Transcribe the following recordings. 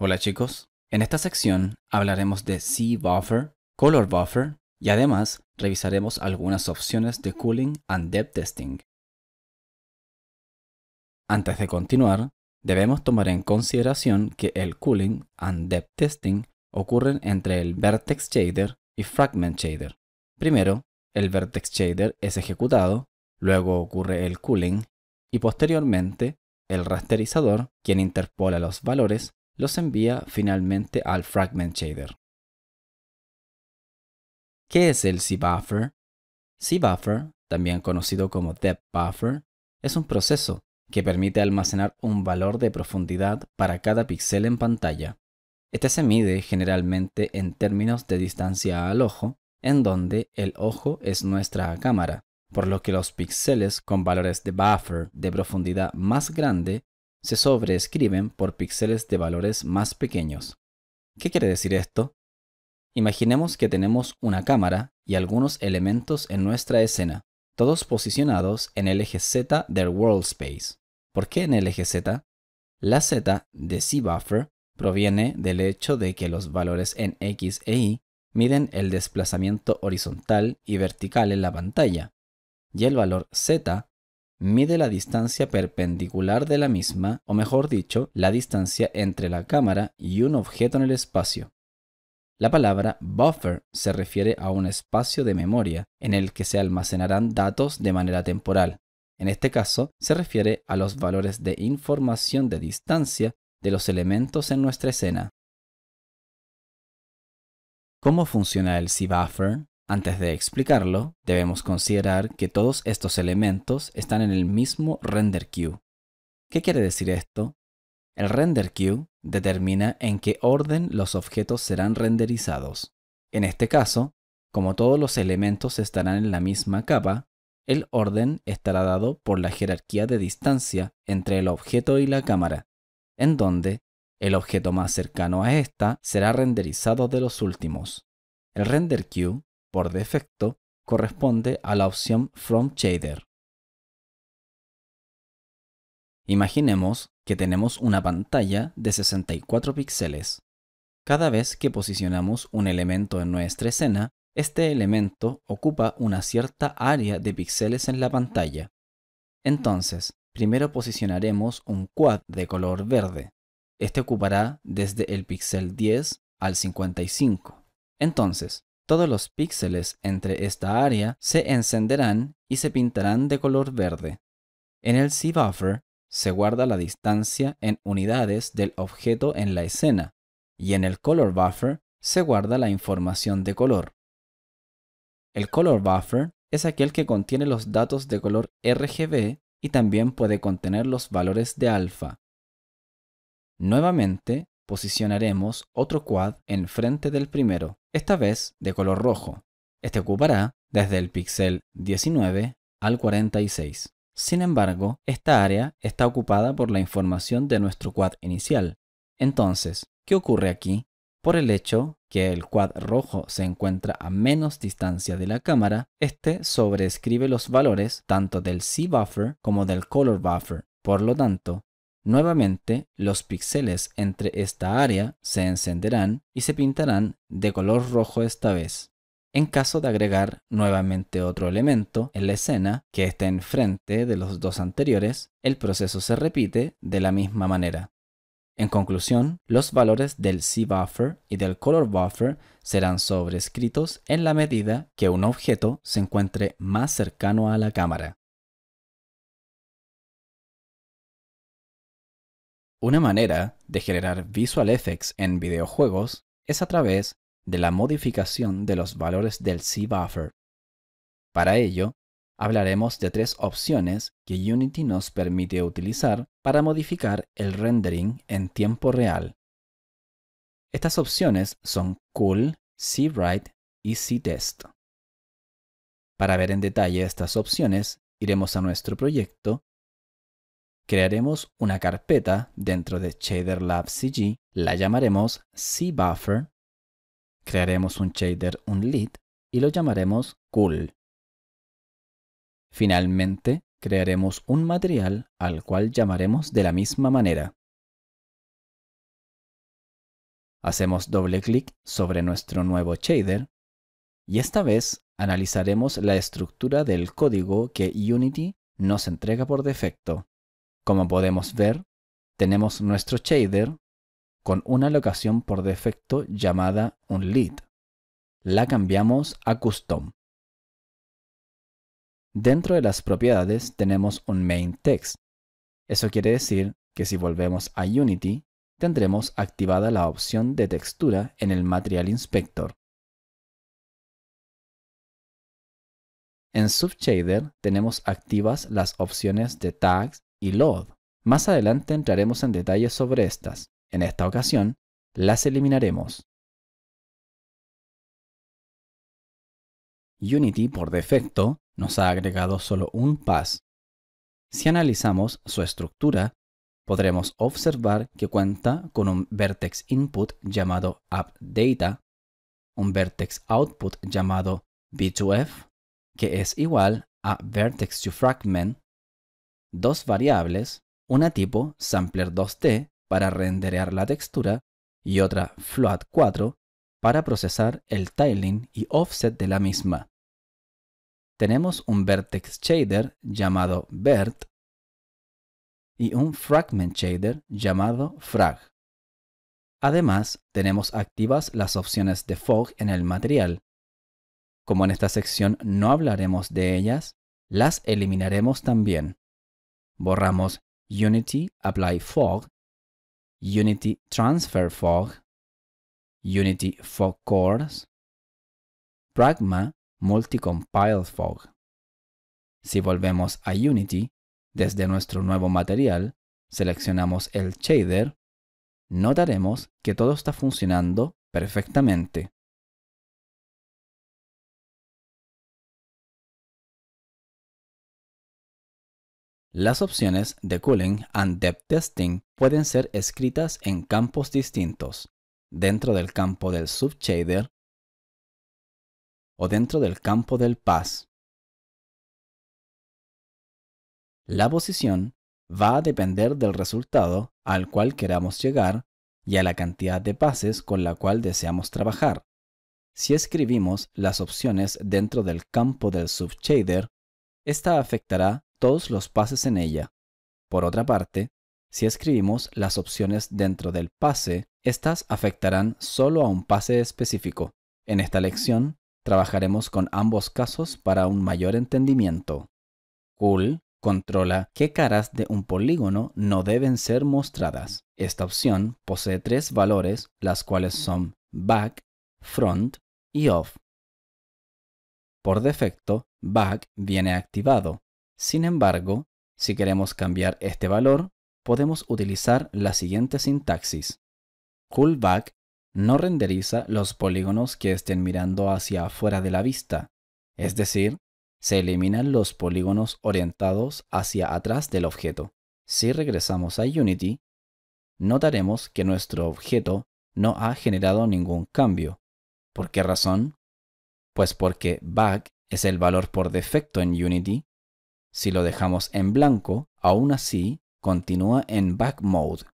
Hola chicos, en esta sección hablaremos de C-Buffer, Color Buffer y además revisaremos algunas opciones de Cooling and Depth Testing. Antes de continuar, debemos tomar en consideración que el Cooling and Depth Testing ocurren entre el Vertex Shader y Fragment Shader. Primero, el Vertex Shader es ejecutado, luego ocurre el Cooling y posteriormente el rasterizador, quien interpola los valores los envía finalmente al Fragment Shader. ¿Qué es el Z-Buffer? Z-Buffer, también conocido como depth buffer, es un proceso que permite almacenar un valor de profundidad para cada píxel en pantalla. Este se mide generalmente en términos de distancia al ojo, en donde el ojo es nuestra cámara, por lo que los píxeles con valores de buffer de profundidad más grande se sobreescriben por píxeles de valores más pequeños. ¿Qué quiere decir esto? Imaginemos que tenemos una cámara y algunos elementos en nuestra escena, todos posicionados en el eje Z del World Space. ¿Por qué en el eje Z? La Z de C-Buffer proviene del hecho de que los valores en X e Y miden el desplazamiento horizontal y vertical en la pantalla, y el valor Z mide la distancia perpendicular de la misma, o mejor dicho, la distancia entre la cámara y un objeto en el espacio. La palabra buffer se refiere a un espacio de memoria en el que se almacenarán datos de manera temporal. En este caso, se refiere a los valores de información de distancia de los elementos en nuestra escena. ¿Cómo funciona el C-buffer? Antes de explicarlo, debemos considerar que todos estos elementos están en el mismo render queue. ¿Qué quiere decir esto? El render queue determina en qué orden los objetos serán renderizados. En este caso, como todos los elementos estarán en la misma capa, el orden estará dado por la jerarquía de distancia entre el objeto y la cámara, en donde el objeto más cercano a esta será renderizado de los últimos. El render queue por defecto, corresponde a la opción From Shader. Imaginemos que tenemos una pantalla de 64 píxeles. Cada vez que posicionamos un elemento en nuestra escena, este elemento ocupa una cierta área de píxeles en la pantalla. Entonces, primero posicionaremos un quad de color verde. Este ocupará desde el píxel 10 al 55. Entonces, todos los píxeles entre esta área se encenderán y se pintarán de color verde. En el C-buffer se guarda la distancia en unidades del objeto en la escena y en el color buffer se guarda la información de color. El color buffer es aquel que contiene los datos de color RGB y también puede contener los valores de alfa. Nuevamente, posicionaremos otro quad en frente del primero, esta vez de color rojo. Este ocupará desde el píxel 19 al 46. Sin embargo, esta área está ocupada por la información de nuestro quad inicial. Entonces, ¿qué ocurre aquí? Por el hecho que el quad rojo se encuentra a menos distancia de la cámara, este sobreescribe los valores tanto del C buffer como del color buffer. Por lo tanto, Nuevamente, los píxeles entre esta área se encenderán y se pintarán de color rojo esta vez. En caso de agregar nuevamente otro elemento en la escena que esté enfrente de los dos anteriores, el proceso se repite de la misma manera. En conclusión, los valores del C-buffer y del color buffer serán sobrescritos en la medida que un objeto se encuentre más cercano a la cámara. Una manera de generar visual effects en videojuegos es a través de la modificación de los valores del C-buffer. Para ello, hablaremos de tres opciones que Unity nos permite utilizar para modificar el rendering en tiempo real. Estas opciones son Cool, C-Write y C-Test. Para ver en detalle estas opciones, iremos a nuestro proyecto Crearemos una carpeta dentro de shaderlabcg CG, la llamaremos CBuffer, crearemos un shader unlit y lo llamaremos Cool. Finalmente, crearemos un material al cual llamaremos de la misma manera. Hacemos doble clic sobre nuestro nuevo shader y esta vez analizaremos la estructura del código que Unity nos entrega por defecto. Como podemos ver, tenemos nuestro shader con una locación por defecto llamada un lead. La cambiamos a custom. Dentro de las propiedades tenemos un main text. Eso quiere decir que si volvemos a Unity, tendremos activada la opción de textura en el Material Inspector. En Subshader tenemos activas las opciones de tags, y load, Más adelante entraremos en detalles sobre estas. En esta ocasión, las eliminaremos. Unity, por defecto, nos ha agregado solo un pass. Si analizamos su estructura, podremos observar que cuenta con un vertex input llamado appData, un vertex output llamado b2f, que es igual a vertex to fragment, dos variables, una tipo sampler2t para renderear la textura y otra float4 para procesar el tiling y offset de la misma. Tenemos un vertex shader llamado vert y un fragment shader llamado frag. Además, tenemos activas las opciones de fog en el material. Como en esta sección no hablaremos de ellas, las eliminaremos también borramos Unity Apply Fog, Unity Transfer Fog, Unity Fog Cores, Pragma Compile Fog. Si volvemos a Unity, desde nuestro nuevo material, seleccionamos el shader, notaremos que todo está funcionando perfectamente. Las opciones de cooling and depth testing pueden ser escritas en campos distintos, dentro del campo del subshader o dentro del campo del pass. La posición va a depender del resultado al cual queramos llegar y a la cantidad de pases con la cual deseamos trabajar. Si escribimos las opciones dentro del campo del subshader, esta afectará todos los pases en ella. Por otra parte, si escribimos las opciones dentro del pase, estas afectarán solo a un pase específico. En esta lección, trabajaremos con ambos casos para un mayor entendimiento. Cool controla qué caras de un polígono no deben ser mostradas. Esta opción posee tres valores, las cuales son back, front y off. Por defecto, back viene activado, sin embargo, si queremos cambiar este valor, podemos utilizar la siguiente sintaxis. Coolback no renderiza los polígonos que estén mirando hacia afuera de la vista, es decir, se eliminan los polígonos orientados hacia atrás del objeto. Si regresamos a Unity, notaremos que nuestro objeto no ha generado ningún cambio. ¿Por qué razón? Pues porque back es el valor por defecto en Unity si lo dejamos en blanco, aún así continúa en Back Mode.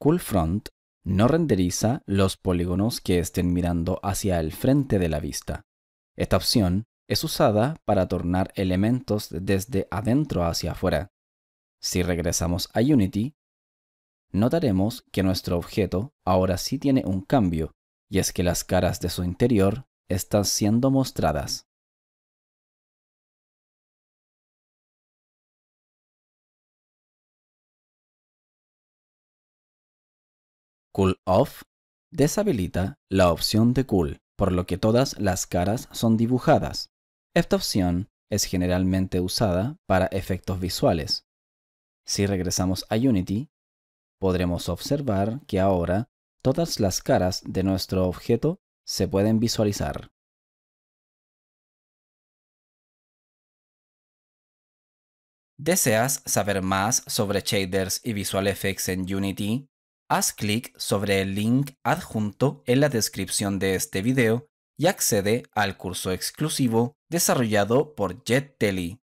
Cool Front no renderiza los polígonos que estén mirando hacia el frente de la vista. Esta opción es usada para tornar elementos desde adentro hacia afuera. Si regresamos a Unity, notaremos que nuestro objeto ahora sí tiene un cambio, y es que las caras de su interior están siendo mostradas. Cool Off deshabilita la opción de Cool, por lo que todas las caras son dibujadas. Esta opción es generalmente usada para efectos visuales. Si regresamos a Unity, podremos observar que ahora todas las caras de nuestro objeto se pueden visualizar. ¿Deseas saber más sobre shaders y visual effects en Unity? Haz clic sobre el link adjunto en la descripción de este video y accede al curso exclusivo desarrollado por JetTelly.